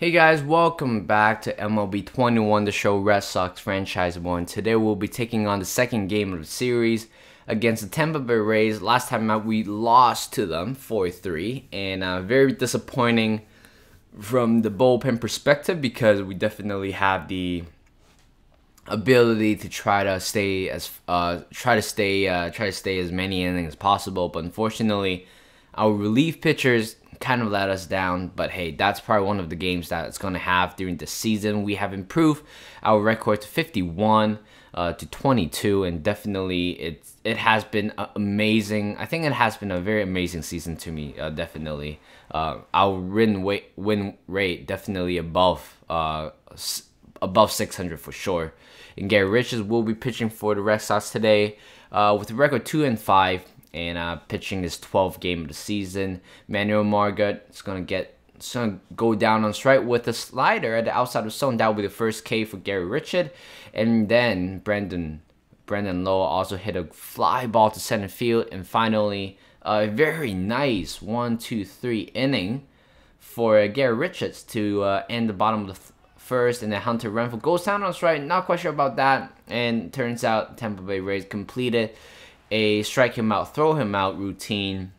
Hey guys, welcome back to MLB 21, the show Red Sox Franchise 1. Today we'll be taking on the second game of the series against the Tampa Bay Rays. Last time out, we lost to them 4-3, and uh, very disappointing from the bullpen perspective because we definitely have the ability to try to stay as uh, try to stay uh, try to stay as many innings as possible, but unfortunately, our relief pitchers kind of let us down, but hey, that's probably one of the games that it's going to have during the season. We have improved our record to 51 uh, to 22, and definitely it's, it has been amazing. I think it has been a very amazing season to me, uh, definitely. Uh, our win, wa- win rate definitely above uh, above 600 for sure. And Gary Riches will be pitching for the Red Sox today uh, with a record 2 and 5 and uh, pitching his 12th game of the season. Manuel Margot is going to get it's going to go down on strike with a slider at the outside of zone. That will be the first K for Gary Richard. And then Brandon Brandon Lowe also hit a fly ball to center field. And finally, a very nice one, two, three inning for uh, Gary Richards to uh, end the bottom of the first. And then Hunter Renfro goes down on strike. Not quite sure about that. And turns out Tampa Bay Rays completed a strike him out, throw him out routine.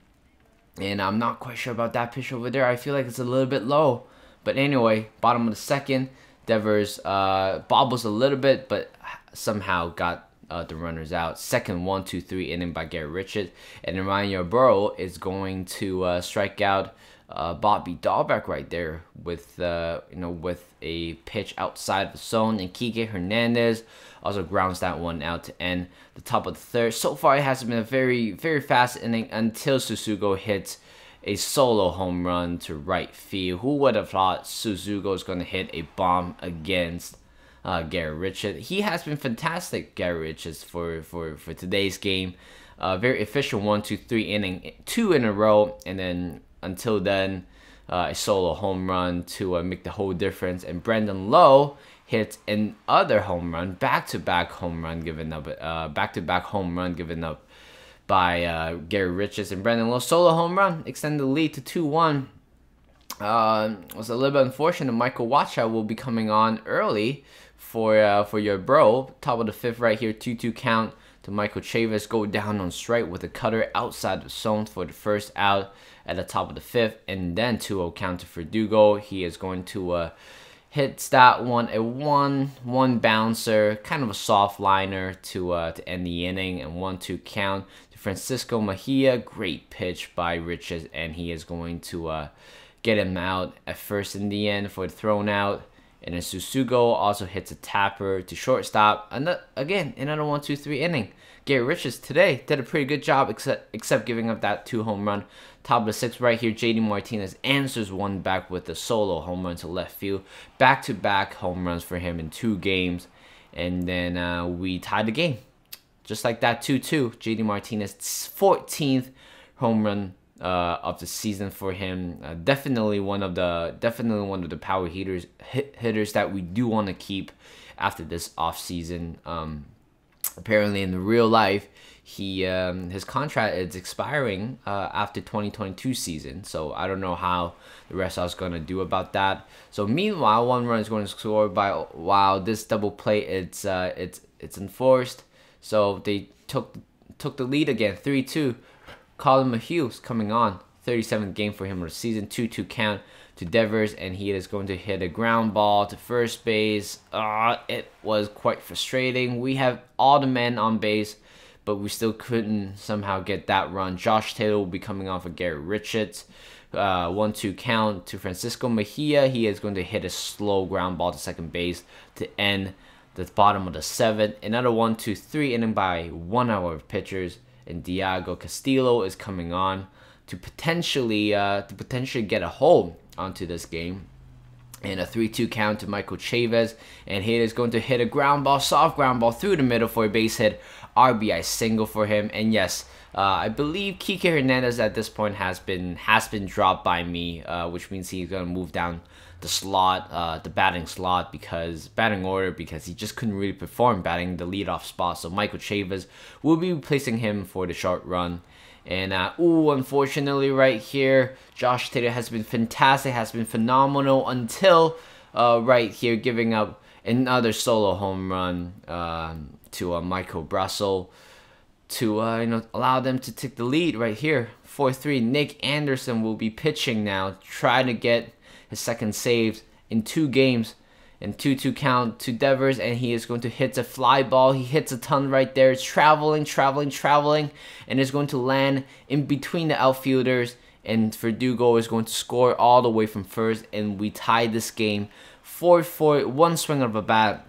And I'm not quite sure about that pitch over there. I feel like it's a little bit low. But anyway, bottom of the second, Devers uh, bobbles a little bit, but somehow got uh, the runners out. Second one, two, three inning by Garrett Richards. And Ryan Yarborough is going to uh, strike out uh, Bobby Dahlbeck right there with uh, you know with a pitch outside the zone and Kike Hernandez also grounds that one out to end the top of the third. So far, it has been a very very fast inning until Susugo hits a solo home run to right field. Who would have thought Susugo is going to hit a bomb against uh, Gary Richard? He has been fantastic, Gary Richards, for, for, for today's game. Uh, very efficient one, two, three inning, two in a row, and then until then, uh, a solo home run to uh, make the whole difference. And Brendan Lowe hits another home run, back-to-back home run given up, uh, back-to-back home run given up by uh, Gary Riches and Brendan Lowe. Solo home run, extend the lead to 2-1. Um, was a little bit unfortunate. Michael Watcha will be coming on early for uh, for your bro. Top of the fifth right here, 2-2 count to Michael Chavis go down on strike with a cutter outside the zone for the first out at the top of the fifth, and then 2-0 counter for Dugo. He is going to uh, that one a one one bouncer, kind of a soft liner to uh, to end the inning, and one two count to Francisco Mejia. Great pitch by Riches, and he is going to uh, get him out at first in the end for the thrown out. And then Susugo also hits a tapper to shortstop. And again, another one, two, three inning. Gary Richards today did a pretty good job, except except giving up that two home run. Top of the sixth, right here, JD Martinez answers one back with a solo home run to left field. Back to back home runs for him in two games. And then uh, we tied the game. Just like that, 2 2. JD Martinez, 14th home run uh, of the season for him. Uh, definitely one of the definitely one of the power hitters hit, hitters that we do want to keep after this offseason. Um, apparently, in real life, he um, his contract is expiring uh, after 2022 season. So I don't know how the rest of us gonna do about that. So meanwhile, one run is going to score by wow. This double play it's uh, it's it's enforced. So they took took the lead again, three two. Colin is coming on. 37th game for him on the season. 2-2 count to Devers, and he is going to hit a ground ball to first base. Uh, it was quite frustrating. We have all the men on base, but we still couldn't somehow get that run. Josh Taylor will be coming off of Gary Richards. Uh, 1-2 count to Francisco Mejia. He is going to hit a slow ground ball to second base to end the bottom of the seventh. Another 1-2-3 inning by one hour of pitchers and Diago Castillo is coming on to potentially uh, to potentially get a hold onto this game. And a 3-2 count to Michael Chavez. And he is going to hit a ground ball, soft ground ball through the middle for a base hit RBI single for him. And yes, uh, I believe Kike Hernandez at this point has been has been dropped by me, uh, which means he's gonna move down the slot, uh, the batting slot because batting order because he just couldn't really perform batting the leadoff spot. So Michael Chavis will be replacing him for the short run. And uh, ooh, unfortunately, right here, Josh Taylor has been fantastic, has been phenomenal until uh, right here giving up another solo home run uh, to uh, Michael Brasso to uh, you know allow them to take the lead right here. 4-3. Nick Anderson will be pitching now, trying to get his second saves in two games. And 2-2 count to Devers, and he is going to hit a fly ball. He hits a ton right there. It's traveling, traveling, traveling, and is going to land in between the outfielders. And Verdugo is going to score all the way from first, and we tie this game 4 4, one swing of a bat.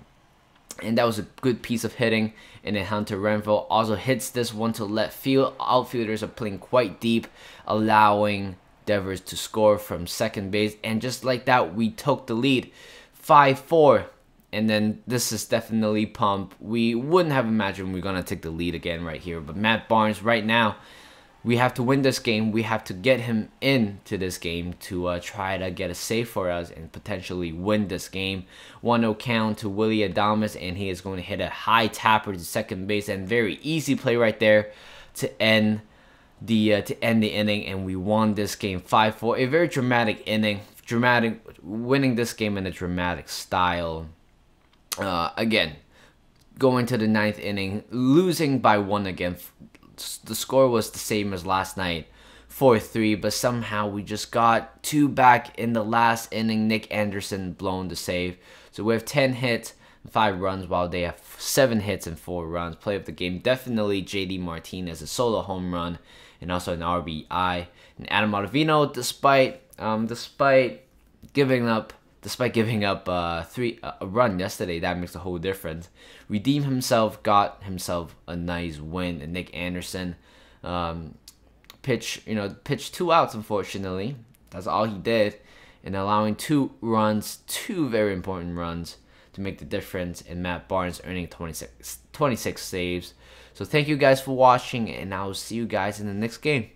And that was a good piece of hitting. And then Hunter Renfro also hits this one to left field. Outfielders are playing quite deep, allowing Devers to score from second base. And just like that, we took the lead 5 4 and then this is definitely pump. We wouldn't have imagined we are gonna take the lead again right here, but Matt Barnes right now we have to win this game. We have to get him into this game to uh, try to get a save for us and potentially win this game. 1-0 count to Willie Adamas, and he is going to hit a high tapper to second base and very easy play right there to end the uh, to end the inning. And we won this game 5-4. A very dramatic inning, dramatic winning this game in a dramatic style. Uh, again, going to the ninth inning, losing by one again the score was the same as last night, 4-3, but somehow we just got two back in the last inning. Nick Anderson blown the save. So we have 10 hits and 5 runs while they have 7 hits and 4 runs. Play of the game, definitely JD Martinez, a solo home run and also an RBI. And Adam Ottavino, despite, um, despite giving up Despite giving up uh, three a run yesterday, that makes a whole difference. Redeem himself, got himself a nice win. And Nick Anderson, um, pitch you know pitched two outs unfortunately. That's all he did, and allowing two runs, two very important runs to make the difference. And Matt Barnes earning 26, 26 saves. So thank you guys for watching, and I'll see you guys in the next game.